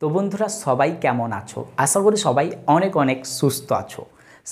তো বন্ধুরা সবাই কেমন আছো আশা করি সবাই অনেক অনেক সুস্থ আছো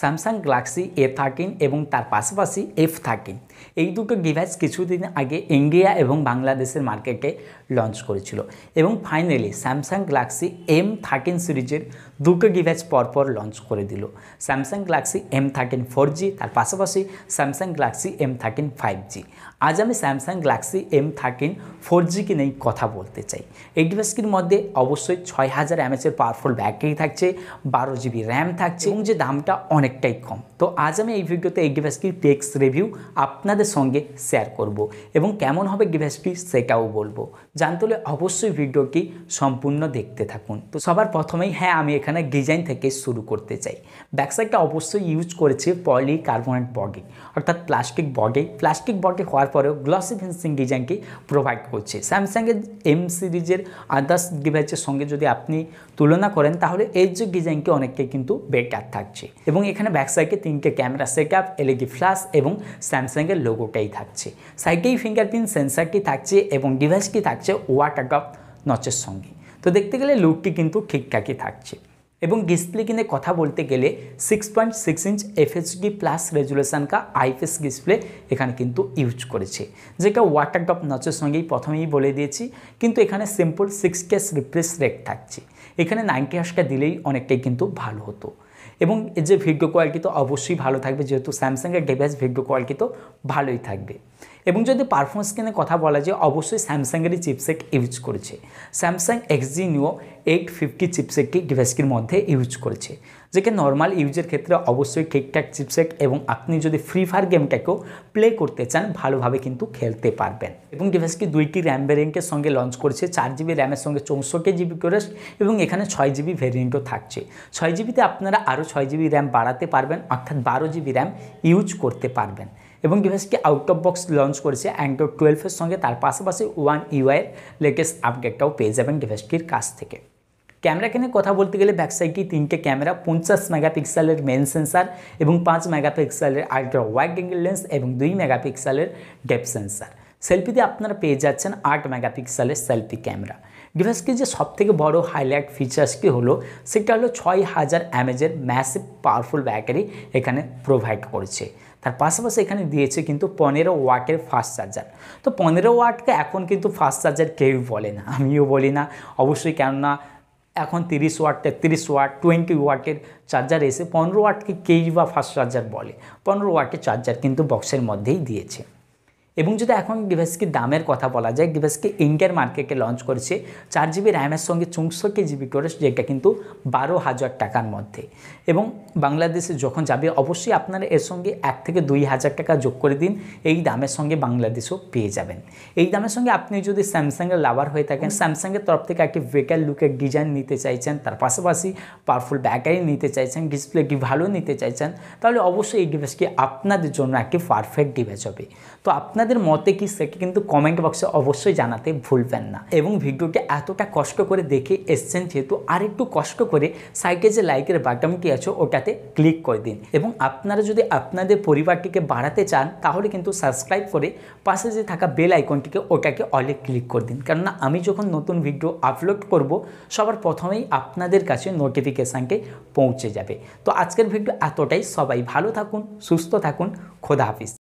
স্যামসাং গ্যালাক্সি এ থার্টিন এবং তার পাশাপাশি এফ থার্টিন এই দুটো ডিভাইস কিছুদিন আগে ইন্ডিয়া এবং বাংলাদেশের মার্কেটে লঞ্চ করেছিল এবং finally Samsung Galaxy M thirteen সিরিজের দুটো ডিভাইস পরপর লঞ্চ করে দিল Samsung Galaxy M thirteen four G তার পাশাপাশি Samsung Galaxy M thirteen five G আজ আমি Samsung Galaxy M thirteen four জিকে নেই কথা বলতে চাই এই ডিভাইসটির মধ্যে অবশ্যই ছয় হাজার এমএচের পাওয়ারফুল ব্যাটারি থাকছে বারো জিবি র্যাম থাকছে এবং যে দামটা অনেকটাই কম তো আজ আমি এই ভিডিওতে এই ডিভাইসটির টেক্স রিভিউ আপনাদের সঙ্গে শেয়ার করব এবং কেমন হবে ডিভাইসটি সেটাও বলবো জানতে হলে অবশ্যই ভিডিওটি সম্পূর্ণ দেখতে থাকুন তো সবার প্রথমেই হ্যাঁ আমি এখানে এখানে ডিজাইন থেকে শুরু করতে চাই ব্যাকসাইডটা অবশ্যই ইউজ করেছে পলি কার্বনেট বগে অর্থাৎ প্লাস্টিক বগে প্লাস্টিক বগে হওয়ার পরেও গ্লসি ফিনিশিং ডিজাইনকে প্রোভাইড করছে স্যামসাংয়ের এম সিরিজের আদার্স ডিভাইসের সঙ্গে যদি আপনি তুলনা করেন তাহলে এই যে ডিজাইনকে অনেককে কিন্তু বেটার থাকছে এবং এখানে ব্যাকসাইডে তিনটে camera set up LED flash এবং স্যামসাংয়ের লোগোটাই থাকছে সাইডেই ফিঙ্গারপ্রিন্ট সেন্সারটি থাকছে এবং ডিভাইসটি থাকছে ওয়াটার ড্রপ নচের সঙ্গে তো দেখতে গেলে লুকটি কিন্তু ঠিকঠাকই থাকছে এবং ডিসপ্লে কিনে কথা বলতে গেলে six point six inch FHD plus resolution কা আইপিএস ডিসপ্লে এখানে কিন্তু ইউজ করেছে যেটা ওয়াটার ড্রপ নচের সঙ্গেই প্রথমেই বলে দিয়েছি কিন্তু এখানে simple six case replace rate থাকছে এখানে নাইনটি হাসটা দিলেই অনেকটাই কিন্তু ভালো হতো এবং এর যে ভিডিও কোয়ালিটি তো অবশ্যই ভালো থাকবে যেহেতু স্যামসাংয়ের ডিভাইস ভিডিও কোয়ালিটি তো ভালোই থাকবে এবং যদি পারফরমেন্স কিনে কথা বলা যায় অবশ্যই স্যামসাংয়েরই চিপসেট ইউজ করেছে Samsung Exynos eight fifty চিপসেটটি ডিভাইসটির মধ্যে ইউজ করেছে যেকে নর্মাল ইউজের ক্ষেত্রে অবশ্যই ঠিকঠাক চিপসেট এবং আপনি যদি ফ্রি ফায়ার গেমটাকেও প্লে করতে চান ভালোভাবে কিন্তু খেলতে পারবেন এবং ডিভাইসটি দুইটি র্যাম ভেরিয়েন্টের সঙ্গে লঞ্চ করেছে চার জিবি র্যামের সঙ্গে চৌষট্টি জিবি করে এবং এখানে ছয় জিবি ভেরিয়েন্টও থাকছে ছয় জিবিতে আপনারা আরও ছয় জিবি র্যাম বাড়াতে পারবেন অর্থাৎ বারো জিবি র্যাম ইউজ করতে পারবেন এবং ডিভাইসটি আউট অফ বক্স লঞ্চ করেছে অ্যান্ড্রয়েড টুয়েলভের সঙ্গে তার পাশাপাশি ওয়ান ইউআইয়ের লেটেস্ট আপডেটটাও পেয়ে যাবেন ডিভাইসটির কাছ থেকে ক্যামেরা কেনে কথা বলতে গেলে ব্যাকসাইডটি তিনটে ক্যামেরা পঞ্চাশ মেগাপিক্সেলের মেন সেন্সার এবং পাঁচ মেগাপিক্সেলের আল্ট্রা ওয়াইড অ্যাঙ্গেল লেন্স এবং দুই মেগাপিক্সেলের ডেপ সেন্সার সেলফিতে আপনারা পেয়ে যাচ্ছেন আট মেগাপিক্সেলের সেলফি ক্যামেরা ডিভাইসটির যে সবথেকে বড় হাইলাইট ফিচার্সটি হলো সেটা হলো ছয় হাজার অ্যামেজের ম্যাসিভ পাওয়ারফুল ব্যাটারি এখানে প্রোভাইড করছে তার পাশাপাশি এখানে দিয়েছে কিন্তু পনেরো ওয়াটের ফাস্ট চার্জার তো পনেরো ওয়াটকে এখন কিন্তু ফাস্ট চার্জার কেউই বলে না আমিও বলি না অবশ্যই কেননা এখন তিরিশ ওয়াট তেত্রিশ ওয়াট টোয়েন্টি ওয়াটের চার্জার এসে পনেরো ওয়াটকে কেই বা ফাস্ট চার্জার বলে পনেরো ওয়াটের চার্জার কিন্তু বক্সের মধ্যেই দিয়েছে এবং যদি এখন ডিভাইসকে দামের কথা বলা যায় ডিভাইসকে ইন্ডিয়ার মার্কেটে লঞ্চ করেছে চার জিবি র্যামের সঙ্গে চৌষট্টি জিবি করে যেটা কিন্তু বারো হাজার টাকার মধ্যে এবং বাংলাদেশে যখন যাবে অবশ্যই আপনারা এর সঙ্গে এক থেকে দুই হাজার টাকা যোগ করে দিন এই দামের সঙ্গে বাংলাদেশও পেয়ে যাবেন এই দামের সঙ্গে আপনি যদি স্যামসাংয়ের লাভার হয়ে থাকেন স্যামসাংয়ের তরফ থেকে একটি বেকার লুকের ডিজাইন নিতে চাইছেন তার পাশাপাশি পাওয়ারফুল ব্যাটারি নিতে চাইছেন ডিসপ্লেটি ভালো নিতে চাইছেন তাহলে অবশ্যই এই ডিভাইসটি আপনাদের জন্য একটি পারফেক্ট ডিভাইস হবে তো আপনার আপনাদের মতে কি সেটি কিন্তু কমেন্ট বক্সে অবশ্যই জানাতে ভুলবেন না এবং ভিডিওটি এতটা কষ্ট করে দেখে এসছেন যেহেতু আর একটু কষ্ট করে সাইটে যে লাইকের বাটনটি আছে ওটাতে ক্লিক করে দিন এবং আপনারা যদি আপনাদের পরিবারটিকে বাড়াতে চান তাহলে কিন্তু সাবস্ক্রাইব করে পাশে যে থাকা বেল আইকনটিকে ওটাকে অলে ক্লিক করে দিন কেননা আমি যখন নতুন ভিডিও আপলোড করব সবার প্রথমেই আপনাদের কাছে নোটিফিকেশানকে পৌঁছে যাবে তো আজকের ভিডিও এতটাই সবাই ভালো থাকুন সুস্থ থাকুন খোদা হাফিজ